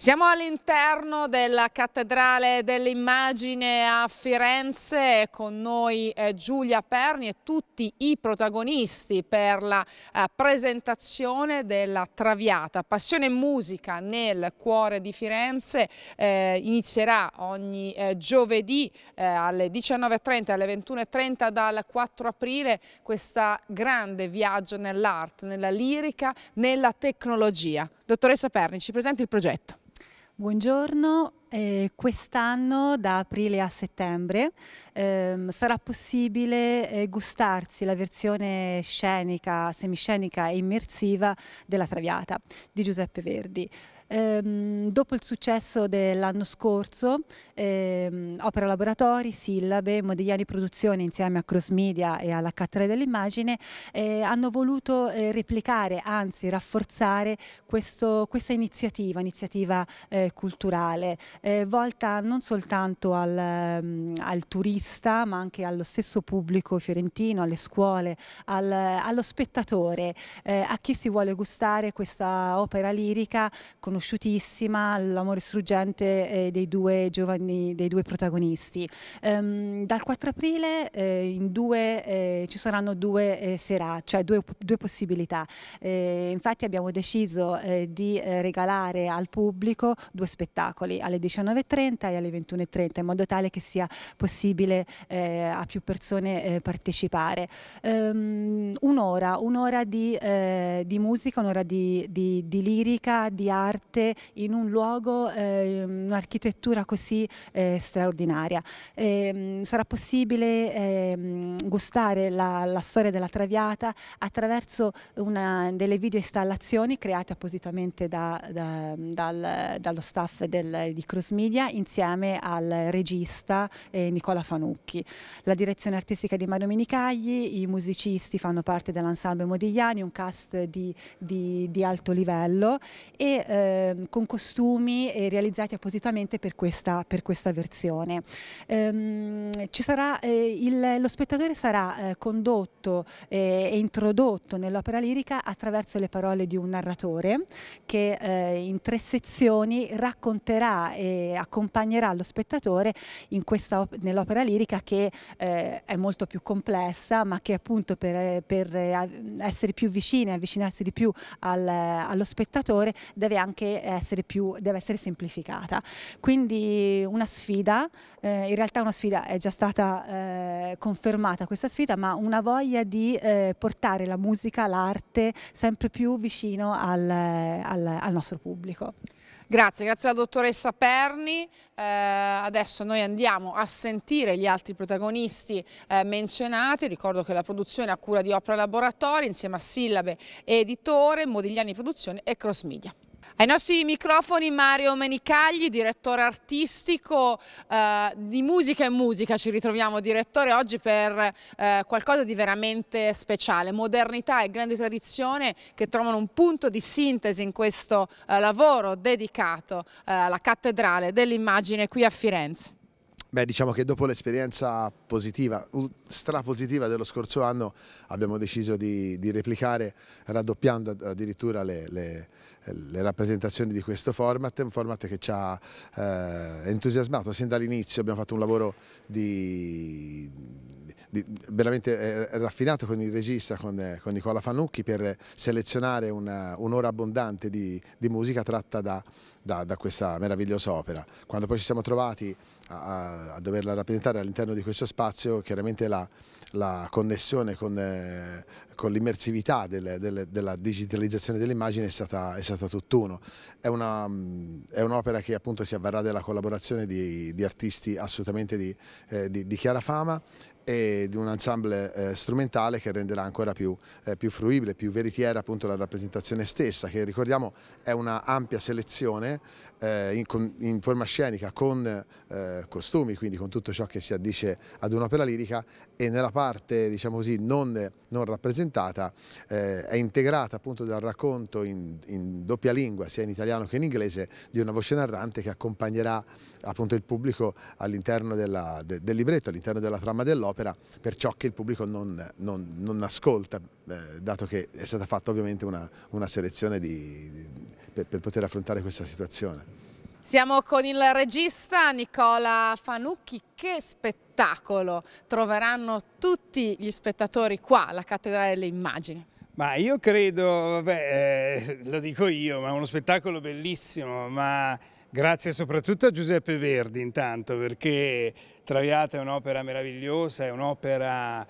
Siamo all'interno della Cattedrale dell'Immagine a Firenze, con noi eh, Giulia Perni e tutti i protagonisti per la eh, presentazione della Traviata. Passione e musica nel cuore di Firenze eh, inizierà ogni eh, giovedì eh, alle 19.30 alle 21.30 dal 4 aprile questo grande viaggio nell'arte, nella lirica, nella tecnologia. Dottoressa Perni, ci presenti il progetto? Buongiorno, eh, quest'anno da aprile a settembre ehm, sarà possibile eh, gustarsi la versione scenica, semiscenica e immersiva della Traviata di Giuseppe Verdi. Ehm, dopo il successo dell'anno scorso, ehm, Opera Laboratori, Sillabe, Modigliani Produzione insieme a Cross Media e alla Cattedra dell'Immagine eh, hanno voluto eh, replicare, anzi rafforzare questo, questa iniziativa, iniziativa eh, culturale, eh, volta non soltanto al, mm, al, turista ma anche allo stesso pubblico fiorentino, alle scuole, al, allo spettatore, eh, a chi si vuole gustare questa opera lirica con conosciutissima, l'amore struggente eh, dei due giovani, dei due protagonisti. Um, dal 4 aprile eh, due, eh, ci saranno due serate, cioè due, due possibilità. infatti abbiamo deciso di regalare al pubblico due spettacoli alle 19.30 e alle 21.30 in modo tale che sia possibile a più persone partecipare. Um, un'ora, un'ora di, di musica, un'ora di, di, di, lirica, di arte trovate in un luogo eh, un'architettura così eh, straordinaria. E, ehm, sarà possibile eh, gustare la, la, storia della Traviata attraverso una, delle video installazioni create appositamente da, da, dal, dallo staff del, di Cruz Media insieme al regista eh, Nicola Fanucchi. La direzione artistica di Mario Minicagli, i musicisti fanno parte dell'ensemble Modigliani, un cast di, di, di alto livello e eh, eh, con costumi eh, realizzati appositamente per questa, per questa versione. Ehm, sarà, eh, il, lo spettatore sarà eh, condotto eh, e introdotto nell'opera lirica attraverso le parole di un narratore che in tre sezioni racconterà e accompagnerà lo spettatore nell'opera lirica che è molto più complessa ma che appunto per, per essere più vicina e avvicinarsi di più al, allo spettatore deve anche che essere più, deve essere semplificata. Quindi una sfida, eh, in realtà una sfida è già stata eh, confermata questa sfida, ma una voglia di eh, portare la musica, l'arte sempre più vicino al, al, al nostro pubblico. Grazie, grazie alla dottoressa Perni. Eh, adesso noi andiamo a sentire gli altri protagonisti eh, menzionati. Ricordo che la produzione è a cura di Opera Laboratori insieme a Sillabe Editore, Modigliani Produzione e Cross Media. Ai nostri microfoni Mario Menicagli, direttore artistico eh, di Musica e Musica, ci ritroviamo direttore oggi per eh, qualcosa di veramente speciale, modernità e grande tradizione che trovano un punto di sintesi in questo eh, lavoro dedicato eh, alla cattedrale dell'immagine qui a Firenze. Beh, diciamo che dopo l'esperienza positiva, strapositiva dello scorso anno, abbiamo deciso di, di replicare raddoppiando addirittura le, le, le, rappresentazioni di questo format, un format che ci ha eh, entusiasmato sin dall'inizio, abbiamo fatto un lavoro di, di, veramente eh, raffinato con il regista, con, con Nicola Fanucchi, per selezionare un'ora un abbondante di, di, musica tratta da, da, da questa meravigliosa opera. Quando poi ci siamo trovati a, a a doverla rappresentare all'interno di questo spazio chiaramente la la connessione con, eh, con l'immersività della digitalizzazione dell'immagine è stata, è stata tutt'uno. È, mm, un'opera un che appunto si avverrà della collaborazione di, di artisti assolutamente di, eh, di, di chiara fama e di un ensemble eh, strumentale che renderà ancora più, eh, più, fruibile, più veritiera appunto la rappresentazione stessa, che ricordiamo è una ampia selezione eh, in, con, in, forma scenica con eh, costumi, quindi con tutto ciò che si addice ad un'opera lirica e nella parte diciamo così, non, non rappresentata eh, è integrata appunto dal racconto in, in, doppia lingua, sia in italiano che in inglese, di una voce narrante che accompagnerà appunto il pubblico all'interno de, del libretto, all'interno della trama dell'opera, per ciò che il pubblico non, non, non ascolta, eh, dato che è stata fatta ovviamente una, una selezione di, di, per, per poter affrontare questa situazione. Siamo con il regista Nicola Fanucchi, che spettacolo troveranno tutti gli spettatori qua alla Cattedrale delle Immagini. Ma io credo, vabbè, eh, lo dico io, ma è uno spettacolo bellissimo, ma grazie soprattutto a Giuseppe Verdi intanto, perché Traviata è un'opera meravigliosa, è un'opera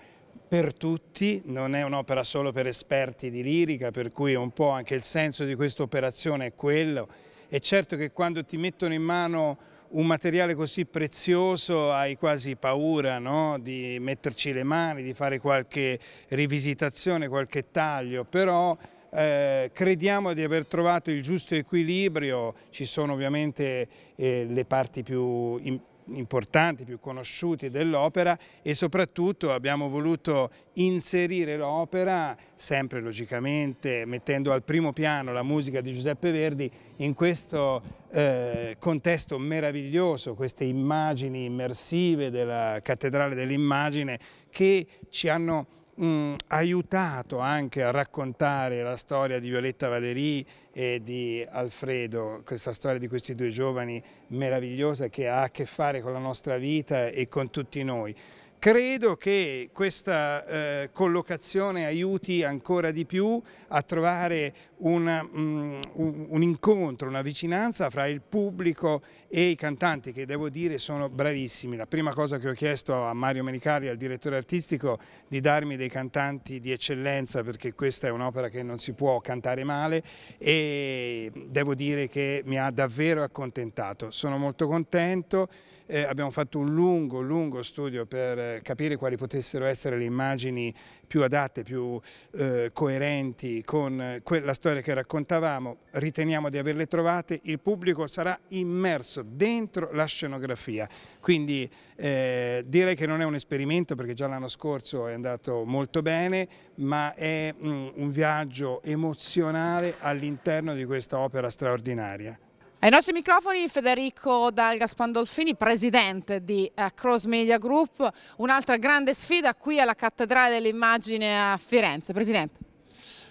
per tutti, non è un'opera solo per esperti di lirica, per cui un po' anche il senso di questa operazione è quello è certo che quando ti mettono in mano un materiale così prezioso hai quasi paura no? di metterci le mani, di fare qualche rivisitazione, qualche taglio, però eh, crediamo di aver trovato il giusto equilibrio, ci sono ovviamente eh, le parti più importanti importanti, più conosciuti dell'opera e soprattutto abbiamo voluto inserire l'opera, sempre logicamente mettendo al primo piano la musica di Giuseppe Verdi, in questo eh, contesto meraviglioso, queste immagini immersive della Cattedrale dell'Immagine che ci hanno mh, mm, aiutato anche a raccontare la storia di Violetta Valéry e di Alfredo, questa storia di questi due giovani meravigliosa che ha a che fare con la nostra vita e con tutti noi. Credo che questa eh, collocazione aiuti ancora di più a trovare una, um, un, incontro, una vicinanza fra il pubblico e i cantanti che devo dire sono bravissimi. La prima cosa che ho chiesto a Mario Menicari, al direttore artistico, di darmi dei cantanti di eccellenza perché questa è un'opera che non si può cantare male e devo dire che mi ha davvero accontentato. Sono molto contento, eh, abbiamo fatto un lungo, lungo studio per eh, capire quali potessero essere le immagini più adatte, più eh, coerenti con eh, la storia che raccontavamo, riteniamo di averle trovate, il pubblico sarà immerso dentro la scenografia, quindi eh, direi che non è un esperimento perché già l'anno scorso è andato molto bene, ma è mh, mm, un viaggio emozionale all'interno di questa opera straordinaria. Ai nostri microfoni Federico Dal Gaspandolfini, presidente di eh, Cross Media Group, un'altra grande sfida qui alla Cattedrale dell'Immagine a Firenze. Presidente.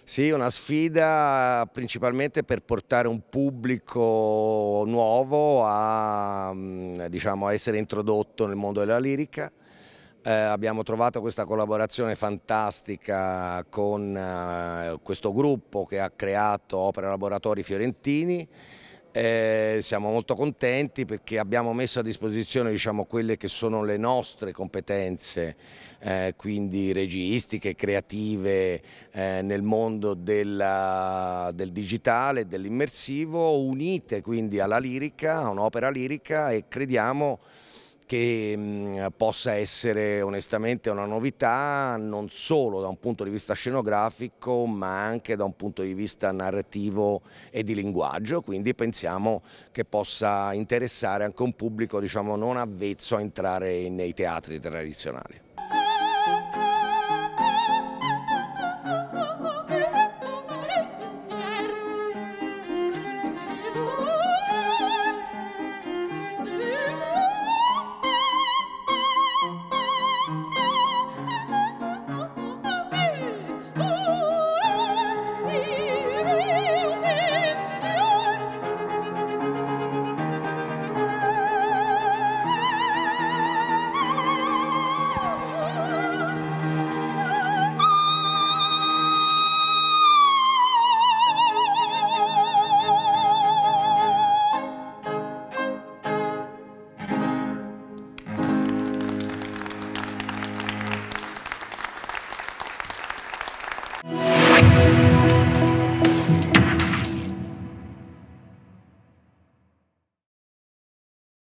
Sì, una sfida principalmente per portare un pubblico nuovo a, mm, diciamo, a essere introdotto nel mondo della lirica. Eh, abbiamo trovato questa collaborazione fantastica con eh, questo gruppo che ha creato Opera Laboratori Fiorentini eh, siamo molto contenti perché abbiamo messo a disposizione diciamo, quelle che sono le nostre competenze, eh, quindi registiche, creative eh, nel mondo della, del digitale, dell'immersivo, unite quindi alla lirica, a un'opera lirica e crediamo che mh, possa essere onestamente una novità non solo da un punto di vista scenografico ma anche da un punto di vista narrativo e di linguaggio, quindi pensiamo che possa interessare anche un pubblico diciamo, non avvezzo a entrare nei teatri tradizionali.